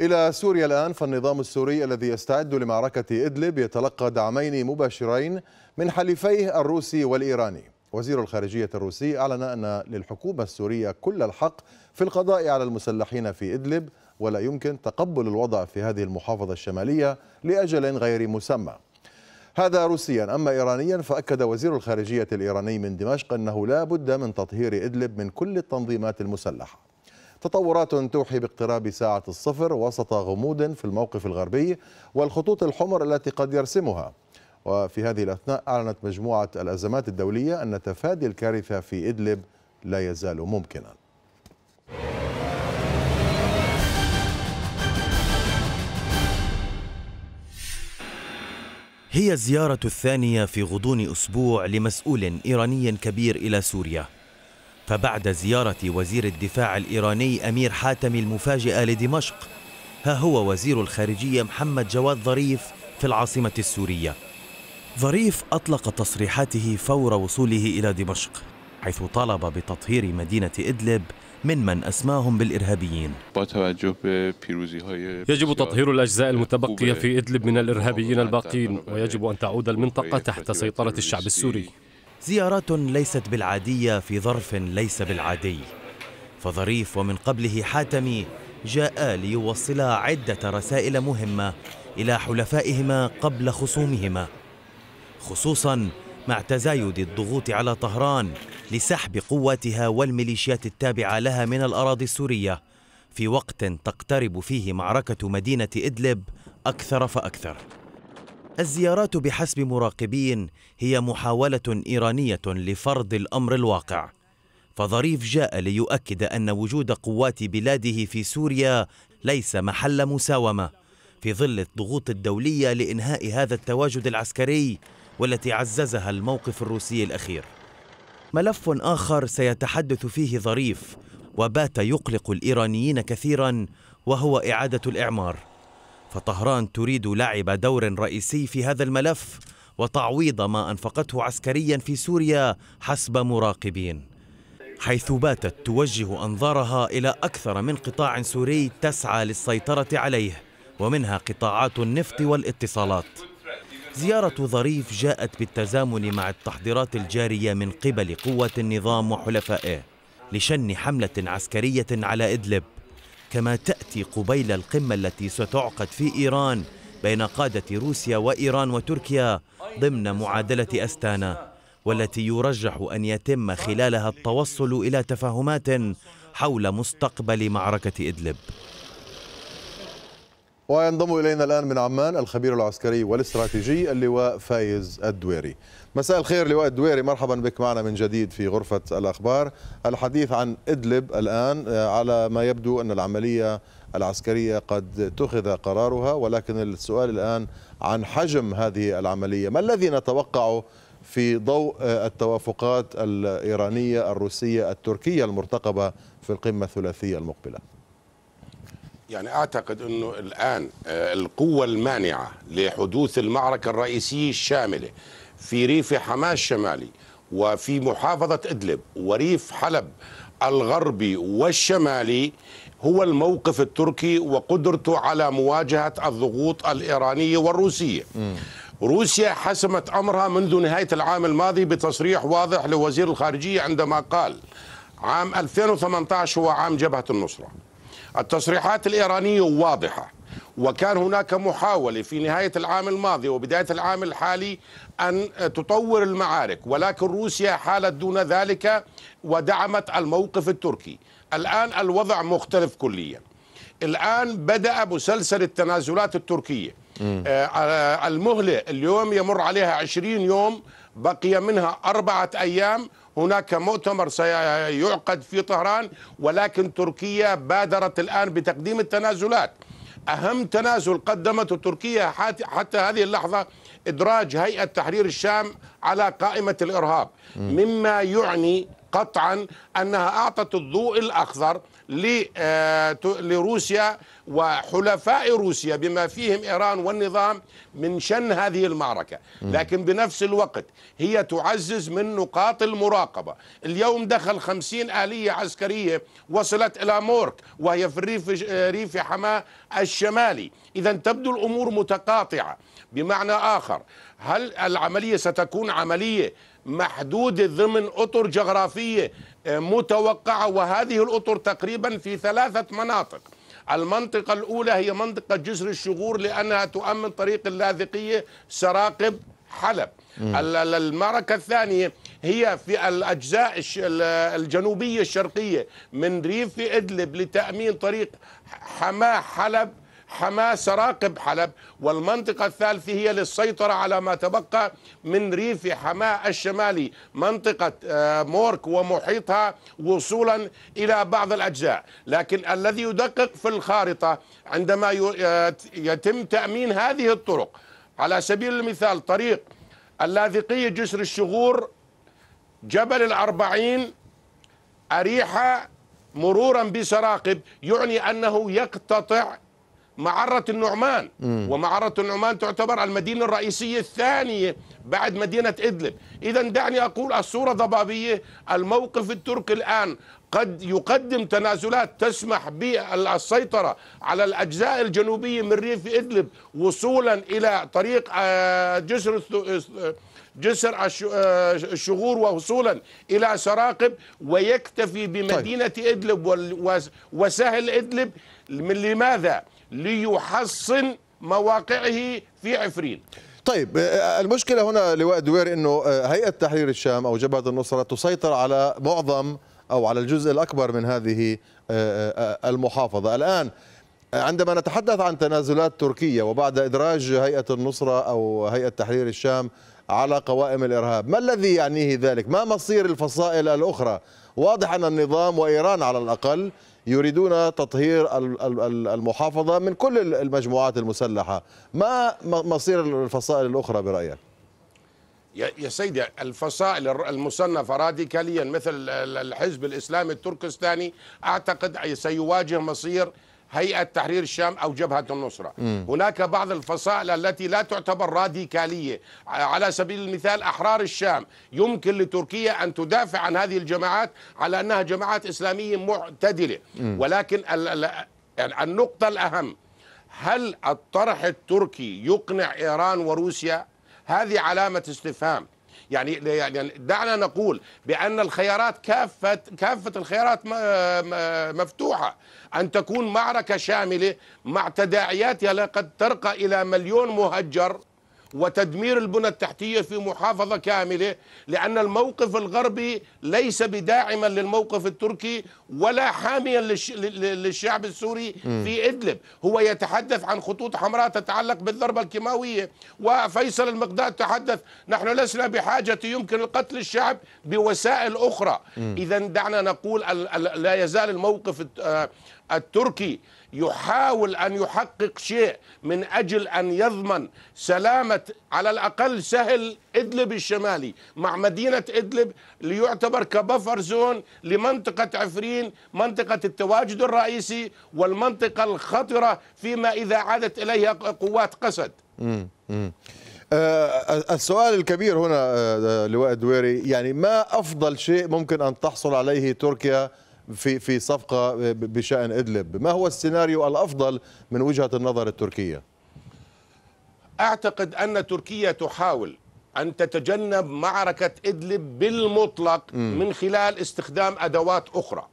إلى سوريا الآن فالنظام السوري الذي يستعد لمعركة إدلب يتلقى دعمين مباشرين من حليفيه الروسي والإيراني وزير الخارجية الروسي أعلن أن للحكومة السورية كل الحق في القضاء على المسلحين في إدلب ولا يمكن تقبل الوضع في هذه المحافظة الشمالية لأجل غير مسمى هذا روسيا أما إيرانيا فأكد وزير الخارجية الإيراني من دمشق أنه لا بد من تطهير إدلب من كل التنظيمات المسلحة تطورات توحي باقتراب ساعة الصفر وسط غموض في الموقف الغربي والخطوط الحمر التي قد يرسمها وفي هذه الأثناء أعلنت مجموعة الأزمات الدولية أن تفادي الكارثة في إدلب لا يزال ممكنا هي الزيارة الثانية في غضون أسبوع لمسؤول إيراني كبير إلى سوريا فبعد زيارة وزير الدفاع الإيراني أمير حاتمي المفاجئة لدمشق ها هو وزير الخارجية محمد جواد ظريف في العاصمة السورية ظريف أطلق تصريحاته فور وصوله إلى دمشق حيث طالب بتطهير مدينة إدلب ممن أسماهم بالإرهابيين يجب تطهير الأجزاء المتبقية في إدلب من الإرهابيين الباقين ويجب أن تعود المنطقة تحت سيطرة الشعب السوري زيارات ليست بالعادية في ظرف ليس بالعادي فظريف ومن قبله حاتمي جاء ليوصلا عدة رسائل مهمة إلى حلفائهما قبل خصومهما خصوصاً مع تزايد الضغوط على طهران لسحب قواتها والميليشيات التابعة لها من الأراضي السورية في وقت تقترب فيه معركة مدينة إدلب أكثر فأكثر الزيارات بحسب مراقبين هي محاولة إيرانية لفرض الأمر الواقع فظريف جاء ليؤكد أن وجود قوات بلاده في سوريا ليس محل مساومة في ظل الضغوط الدولية لإنهاء هذا التواجد العسكري والتي عززها الموقف الروسي الأخير ملف آخر سيتحدث فيه ظريف وبات يقلق الإيرانيين كثيرا وهو إعادة الإعمار فطهران تريد لعب دور رئيسي في هذا الملف وتعويض ما انفقته عسكريا في سوريا حسب مراقبين حيث باتت توجه انظارها الى اكثر من قطاع سوري تسعى للسيطره عليه ومنها قطاعات النفط والاتصالات زيارة ظريف جاءت بالتزامن مع التحضيرات الجارية من قبل قوة النظام وحلفائه لشن حملة عسكرية على إدلب كما تأتي قبيل القمة التي ستعقد في إيران بين قادة روسيا وإيران وتركيا ضمن معادلة أستانا والتي يرجح أن يتم خلالها التوصل إلى تفاهمات حول مستقبل معركة إدلب وينضم الينا الان من عمان الخبير العسكري والاستراتيجي اللواء فايز الدويري. مساء الخير لواء الدويري مرحبا بك معنا من جديد في غرفه الاخبار، الحديث عن ادلب الان آه، على ما يبدو ان العمليه العسكريه قد اتخذ قرارها ولكن السؤال الان عن حجم هذه العمليه، ما الذي نتوقعه في ضوء آه، التوافقات الايرانيه الروسيه التركيه المرتقبه في القمه الثلاثيه المقبله؟ يعني اعتقد انه الان آه، القوه المانعه لحدوث المعركه الرئيسيه الشامله في ريف حماه الشمالي وفي محافظه ادلب وريف حلب الغربي والشمالي هو الموقف التركي وقدرته على مواجهه الضغوط الايرانيه والروسيه. م. روسيا حسمت امرها منذ نهايه العام الماضي بتصريح واضح لوزير الخارجيه عندما قال عام 2018 هو عام جبهه النصره. التصريحات الإيرانية واضحة وكان هناك محاولة في نهاية العام الماضي وبداية العام الحالي أن تطور المعارك ولكن روسيا حالت دون ذلك ودعمت الموقف التركي الآن الوضع مختلف كليا الآن بدأ مسلسل التنازلات التركية آه، المهلة اليوم يمر عليها عشرين يوم بقي منها أربعة أيام هناك مؤتمر سيعقد في طهران ولكن تركيا بادرت الآن بتقديم التنازلات أهم تنازل قدمته تركيا حتى هذه اللحظة إدراج هيئة تحرير الشام على قائمة الإرهاب مما يعني قطعا أنها أعطت الضوء الأخضر آه، لروسيا وحلفاء روسيا بما فيهم إيران والنظام من شن هذه المعركة لكن بنفس الوقت هي تعزز من نقاط المراقبة اليوم دخل خمسين آلية عسكرية وصلت إلى مورك وهي في الريف ريف حماة الشمالي إذا تبدو الأمور متقاطعة بمعنى آخر هل العملية ستكون عملية محدودة ضمن أطر جغرافية آه، متوقعة وهذه الأطر تقريبا في ثلاثة مناطق المنطقة الأولى هي منطقة جسر الشغور لأنها تؤمن طريق اللاذقية سراقب حلب مم. المعركة الثانية هي في الأجزاء الجنوبية الشرقية من ريف إدلب لتأمين طريق حماة حلب حماس راقب حلب والمنطقة الثالثة هي للسيطرة على ما تبقى من ريف حماة الشمالي منطقة آه، مورك ومحيطها وصولا إلى بعض الأجزاء لكن الذي يدقق في الخارطة عندما آه، يتم تأمين هذه الطرق على سبيل المثال طريق اللاذقية جسر الشغور جبل الأربعين أريحة مرورا بسراقب يعني أنه يقتطع معرة النعمان ومعرة النعمان تعتبر المدينة الرئيسية الثانية بعد مدينة إدلب إذا دعني أقول الصورة ضبابية الموقف التركي الآن قد يقدم تنازلات تسمح بالسيطرة على الأجزاء الجنوبية من ريف إدلب وصولا إلى طريق آه، جسر جسر آه، الشغور ووصولا إلى سراقب ويكتفي بمدينة طيب. إدلب وسهل إدلب لماذا؟ ليحصن مواقعه في عفرين طيب آه، آه، المشكلة هنا لواء دوير أنه آه، هيئة تحرير الشام أو جبهة النصرة تسيطر على معظم أو على الجزء الأكبر من هذه المحافظة الآن عندما نتحدث عن تنازلات تركية وبعد إدراج هيئة النصرة أو هيئة تحرير الشام على قوائم الإرهاب ما الذي يعنيه ذلك؟ ما مصير الفصائل الأخرى؟ واضح أن النظام وإيران على الأقل يريدون تطهير المحافظة من كل المجموعات المسلحة ما مصير الفصائل الأخرى برأيك؟ يا سيدي الفصائل المصنفة راديكاليا مثل الحزب الإسلامي التركستاني أعتقد سيواجه مصير هيئه تحرير الشام او جبهه النصره م. هناك بعض الفصائل التي لا تعتبر راديكاليه على سبيل المثال احرار الشام يمكن لتركيا ان تدافع عن هذه الجماعات على انها جماعات اسلاميه معتدله م. ولكن يعني النقطه الاهم هل الطرح التركي يقنع ايران وروسيا هذه علامه استفهام يعني يعني دعنا نقول بأن الخيارات كافة كافة الخيارات مفتوحة أن تكون معركة شاملة مع تداعياتها لقد ترقى إلى مليون مهجر وتدمير البنى التحتية في محافظة كاملة لأن الموقف الغربي ليس بداعما للموقف التركي ولا حاميا للشعب السوري في إدلب هو يتحدث عن خطوط حمراء تتعلق بالضربة الكيماوية وفيصل المقداد تحدث نحن لسنا بحاجة يمكن قتل الشعب بوسائل أخرى إذا دعنا نقول لا يزال الموقف آه، التركي يحاول أن يحقق شيء من أجل أن يضمن سلامة على الأقل سهل إدلب الشمالي مع مدينة إدلب ليعتبر كبفر زون لمنطقة عفرين منطقة التواجد الرئيسي والمنطقة الخطرة فيما إذا عادت إليها قوات قسد آه، آه، السؤال الكبير هنا آه، لواء الدويري يعني ما أفضل شيء ممكن أن تحصل عليه تركيا في في صفقه بشان ادلب، ما هو السيناريو الافضل من وجهه النظر التركيه؟ اعتقد ان تركيا تحاول ان تتجنب معركه ادلب بالمطلق م. من خلال استخدام ادوات اخرى.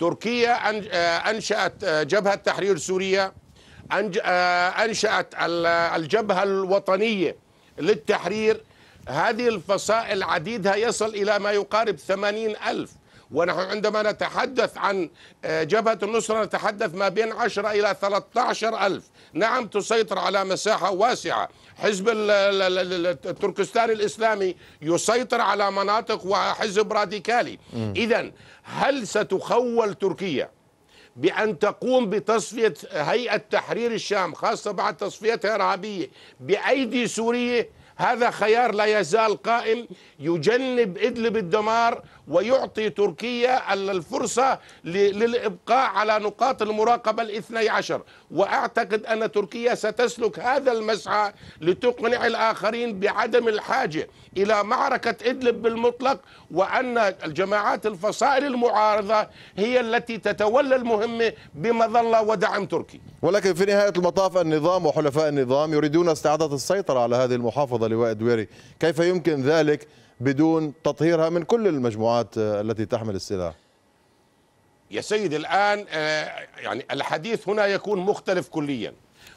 تركيا آه، انشات آه، جبهه تحرير سوريا آه، انشات الجبهه الوطنيه للتحرير هذه الفصائل عديدها يصل إلى ما يقارب ثمانين ألف ونحن عندما نتحدث عن آه، جبهة النصرة نتحدث ما بين 10 إلى 13 ألف نعم تسيطر على مساحة واسعة حزب التركستاني الإسلامي يسيطر على مناطق وحزب راديكالي إذا هل ستخول تركيا بأن تقوم بتصفية هيئة تحرير الشام خاصة بعد تصفيتها إرهابية بأيدي سورية هذا خيار لا يزال قائم يجنب إدلب الدمار ويعطي تركيا الفرصة للإبقاء على نقاط المراقبة الاثني عشر وأعتقد أن تركيا ستسلك هذا المسعى لتقنع الآخرين بعدم الحاجة إلى معركة إدلب بالمطلق وأن الجماعات الفصائل المعارضة هي التي تتولى المهمة بمظلة ودعم تركي ولكن في نهاية المطاف النظام وحلفاء النظام يريدون استعادة السيطرة على هذه المحافظة لواء دويري كيف يمكن ذلك بدون تطهيرها من كل المجموعات آه، التي تحمل السلاح يا سيدي الآن آه، يعني الحديث هنا يكون مختلف كليا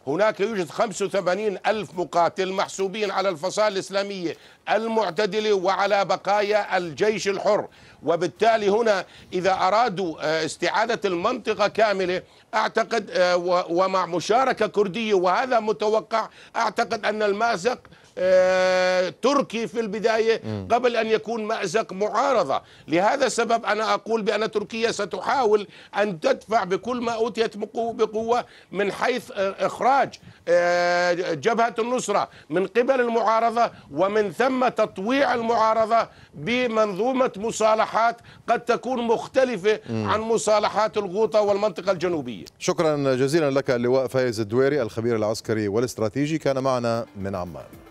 هناك يوجد 85 ألف مقاتل محسوبين على الفصائل الإسلامية المعتدلة وعلى بقايا الجيش الحر وبالتالي هنا إذا أرادوا آه، استعادة المنطقة كاملة أعتقد ومع مشاركة كردية وهذا متوقع أعتقد أن المازق آه، تركي في البداية قبل أن يكون مأزق معارضة لهذا السبب أنا أقول بأن تركيا ستحاول أن تدفع بكل ما أوتيت بقوة من حيث آه، إخراج آه، جبهة النصرة من قبل المعارضة ومن ثم تطويع المعارضة بمنظومة مصالحات قد تكون مختلفة عن مصالحات الغوطة والمنطقة الجنوبية شكرا جزيلا لك اللواء فايز الدويري الخبير العسكري والاستراتيجي كان معنا من عمان